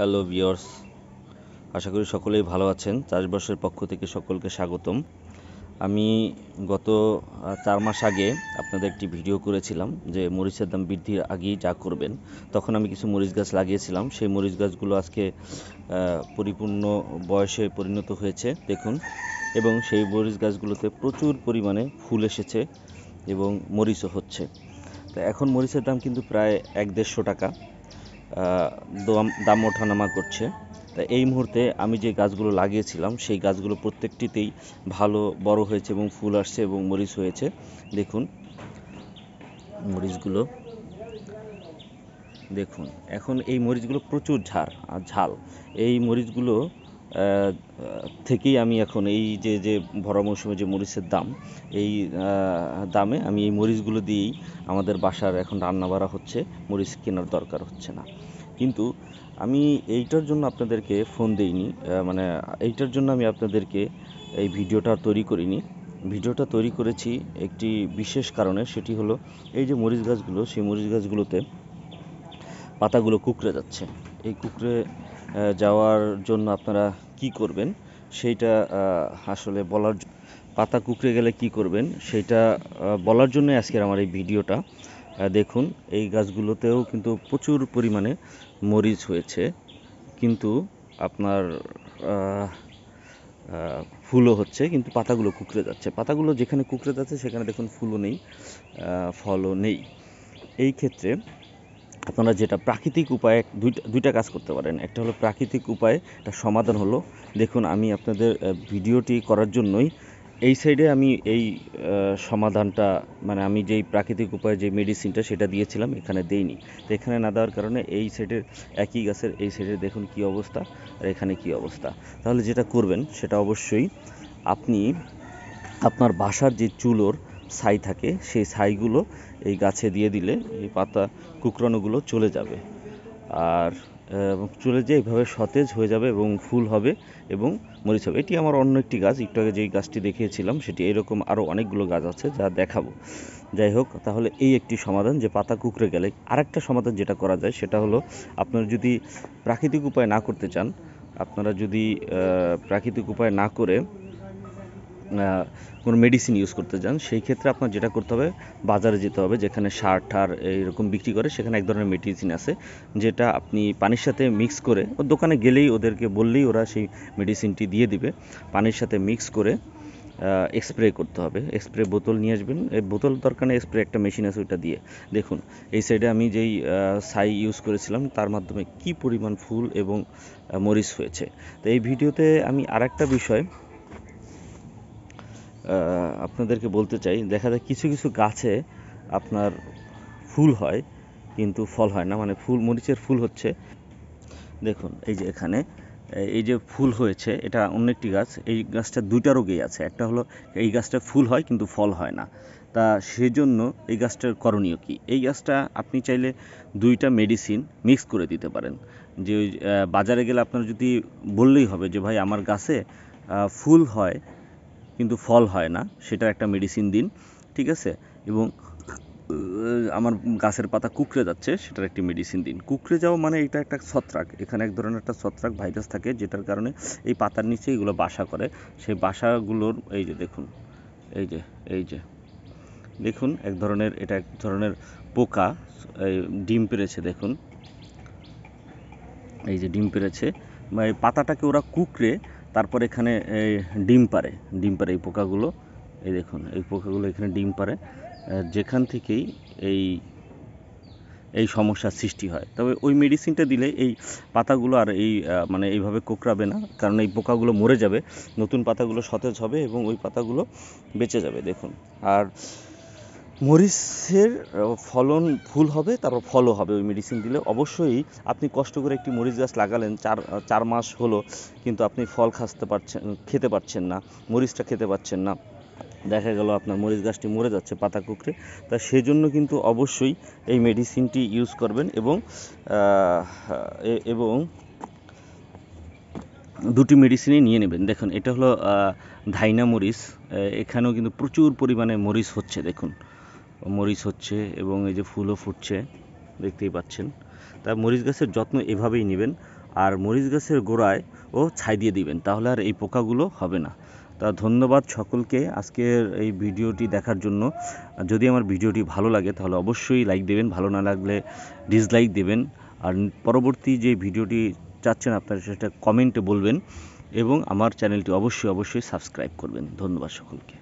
hello viewers আশা করি সকলেই ভালো আছেন চাষবাসের পক্ষ থেকে সকলকে স্বাগতম আমি গত চার মাস আগে আপনাদের একটি ভিডিও করেছিলাম যে মরিচের দাম বৃদ্ধির আগেই যা করবেন তখন আমি কিছু মরিচ গাছ লাগিয়েছিলাম সেই মরিচ গাছগুলো আজকে পরিপূর্ণ বয়সে পরিণত হয়েছে দেখুন এবং সেই মরিচ গাছগুলোতে প্রচুর পরিমাণে ফুল এসেছে এবং মরিচও হচ্ছে তো এখন মরিচের দাম কিন্তু প্রায় এক দেড়শো টাকা দাম ওঠানামা করছে তা এই মুহূর্তে আমি যে গাছগুলো লাগিয়েছিলাম সেই গাছগুলো প্রত্যেকটিতেই ভালো বড় হয়েছে এবং ফুল আসছে এবং মরিচ হয়েছে দেখুন মরিচগুলো দেখুন এখন এই মরিচগুলো প্রচুর ঝাড় আর ঝাল এই মরিচগুলো থেকেই আমি এখন এই যে যে ভরা মৌসুমে যে মরিচের দাম এই দামে আমি এই মরিচগুলো দিয়েই আমাদের বাসার এখন রান্না বাড়া হচ্ছে মরিচ কেনার দরকার হচ্ছে না কিন্তু আমি এইটার জন্য আপনাদেরকে ফোন দেইনি মানে এইটার জন্য আমি আপনাদেরকে এই ভিডিওটা তৈরি করিনি ভিডিওটা তৈরি করেছি একটি বিশেষ কারণে সেটি হলো এই যে মরিচ গাছগুলো সেই মরিচ গাছগুলোতে পাতাগুলো কুকড়ে যাচ্ছে এই কুকড়ে যাওয়ার জন্য আপনারা কি করবেন সেইটা আসলে বলার পাতা কুকড়ে গেলে কি করবেন সেটা বলার জন্য আজকের আমার এই ভিডিওটা দেখুন এই গাছগুলোতেও কিন্তু প্রচুর পরিমাণে মরিচ হয়েছে কিন্তু আপনার ফুলও হচ্ছে কিন্তু পাতাগুলো কুকড়ে যাচ্ছে পাতাগুলো যেখানে কুকড়ে যাচ্ছে সেখানে দেখুন ফুলও নেই ফলও নেই এই ক্ষেত্রে আপনারা যেটা প্রাকৃতিক উপায়ে দুইটা দুইটা কাজ করতে পারেন একটা হলো প্রাকৃতিক উপায়ে একটা সমাধান হলো দেখুন আমি আপনাদের ভিডিওটি করার জন্যই এই সাইডে আমি এই সমাধানটা মানে আমি যেই প্রাকৃতিক উপায়ে যে মেডিসিনটা সেটা দিয়েছিলাম এখানে দেইনি তো এখানে না দেওয়ার কারণে এই সাইডের একই গাছের এই সাইডে দেখুন কি অবস্থা আর এখানে কি অবস্থা তাহলে যেটা করবেন সেটা অবশ্যই আপনি আপনার বাসার যে চুলোর ছাই থাকে সেই ছাইগুলো এই গাছে দিয়ে দিলে এই পাতা কুকরানোগুলো চলে যাবে আর চলে যেয়ে এইভাবে সতেজ হয়ে যাবে এবং ফুল হবে এবং মরিচ হবে এটি আমার অন্য একটি গাছ একটু আগে যেই গাছটি দেখিয়েছিলাম সেটি এরকম আরও অনেকগুলো গাছ আছে যা দেখাবো যাই হোক তাহলে এই একটি সমাধান যে পাতা কুকরে গেলে আরেকটা সমাধান যেটা করা যায় সেটা হলো আপনারা যদি প্রাকৃতিক উপায় না করতে চান আপনারা যদি প্রাকৃতিক উপায় না করে কোনো মেডিসিন ইউজ করতে যান সেই ক্ষেত্রে আপনার যেটা করতে হবে বাজারে যেতে হবে যেখানে সার ঠার এইরকম বিক্রি করে সেখানে এক ধরনের মেডিসিন আছে যেটা আপনি পানির সাথে মিক্স করে ও দোকানে গেলেই ওদেরকে বললেই ওরা সেই মেডিসিনটি দিয়ে দিবে পানির সাথে মিক্স করে স্প্রে করতে হবে স্প্রে বোতল নিয়ে আসবেন বোতল দরকার নেই স্প্রে একটা মেশিন আছে ওইটা দিয়ে দেখুন এই সাইডে আমি যেই সাই ইউজ করেছিলাম তার মাধ্যমে কি পরিমাণ ফুল এবং মরিচ হয়েছে তো এই ভিডিওতে আমি আর একটা বিষয় আপনাদেরকে বলতে চাই দেখা যায় কিছু কিছু গাছে আপনার ফুল হয় কিন্তু ফল হয় না মানে ফুল মরিচের ফুল হচ্ছে দেখুন এই যে এখানে এই যে ফুল হয়েছে এটা অন্য একটি গাছ এই গাছটা দুইটা রোগেই আছে একটা হলো এই গাছটা ফুল হয় কিন্তু ফল হয় না তা সেজন্য এই গাছটার করণীয় কি এই গাছটা আপনি চাইলে দুইটা মেডিসিন মিক্স করে দিতে পারেন যে বাজারে গেলে আপনার যদি বললেই হবে যে ভাই আমার গাছে ফুল হয় কিন্তু ফল হয় না সেটার একটা মেডিসিন দিন ঠিক আছে এবং আমার গাছের পাতা কুকড়ে যাচ্ছে সেটার একটি মেডিসিন দিন কুকড়ে যাওয়া মানে এটা একটা ছত্রাক এখানে এক ধরনের একটা ছত্রাক ভাইরাস থাকে যেটার কারণে এই পাতার নিচে এগুলো বাসা করে সেই বাসাগুলোর এই যে দেখুন এই যে এই যে দেখুন এক ধরনের এটা এক ধরনের পোকা ডিম পেরেছে দেখুন এই যে ডিম পেরেছে মানে এই পাতাটাকে ওরা কুকড়ে তারপর এখানে ডিম পারে ডিম পারে এই পোকাগুলো এই দেখুন এই পোকাগুলো এখানে ডিম পারে যেখান থেকেই এই এই সমস্যার সৃষ্টি হয় তবে ওই মেডিসিনটা দিলে এই পাতাগুলো আর এই মানে এইভাবে কোকরাবে না কারণ এই পোকাগুলো মরে যাবে নতুন পাতাগুলো সতেজ হবে এবং ওই পাতাগুলো বেঁচে যাবে দেখুন আর মরিচের ফলন ফুল হবে তারপর ফলও হবে ওই মেডিসিন দিলে অবশ্যই আপনি কষ্ট করে একটি মরিচ গাছ লাগালেন চার চার মাস হলো কিন্তু আপনি ফল খাসতে পারছেন খেতে পারছেন না মরিচটা খেতে পারছেন না দেখা গেল আপনার মরিচ গাছটি মরে যাচ্ছে পাতা কুকড়ে তা সেজন্য কিন্তু অবশ্যই এই মেডিসিনটি ইউজ করবেন এবং এবং দুটি মেডিসিনই নিয়ে নেবেন দেখুন এটা হলো ধাইনা মরিচ এখানেও কিন্তু প্রচুর পরিমাণে মরিচ হচ্ছে দেখুন মরিচ হচ্ছে এবং এই যে ফুলও ফুটছে দেখতেই পাচ্ছেন তা মরিচ গাছের যত্ন এভাবেই নেবেন আর মরিচ গাছের গোড়ায় ও ছাই দিয়ে দিবেন তাহলে আর এই পোকাগুলো হবে না তা ধন্যবাদ সকলকে আজকের এই ভিডিওটি দেখার জন্য যদি আমার ভিডিওটি ভালো লাগে তাহলে অবশ্যই লাইক দেবেন ভালো না লাগলে ডিসলাইক দেবেন আর পরবর্তী যে ভিডিওটি চাচ্ছেন আপনারা সেটা কমেন্টে বলবেন এবং আমার চ্যানেলটি অবশ্যই অবশ্যই সাবস্ক্রাইব করবেন ধন্যবাদ সকলকে